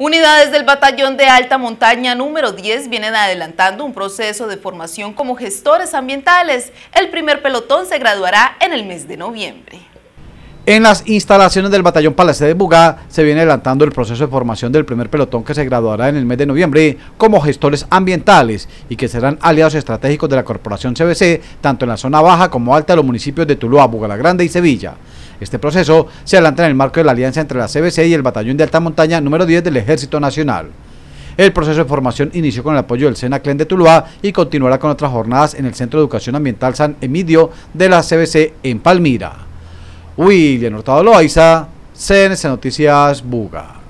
Unidades del Batallón de Alta Montaña número 10 vienen adelantando un proceso de formación como gestores ambientales. El primer pelotón se graduará en el mes de noviembre. En las instalaciones del batallón Palacé de Bugá se viene adelantando el proceso de formación del primer pelotón que se graduará en el mes de noviembre como gestores ambientales y que serán aliados estratégicos de la corporación CBC tanto en la zona baja como alta de los municipios de Tuluá, Bugalagrande y Sevilla. Este proceso se adelanta en el marco de la alianza entre la CBC y el batallón de alta montaña número 10 del Ejército Nacional. El proceso de formación inició con el apoyo del Senaclen de Tuluá y continuará con otras jornadas en el Centro de Educación Ambiental San Emidio de la CBC en Palmira. William Hurtado Loaiza, CNC Noticias Buga.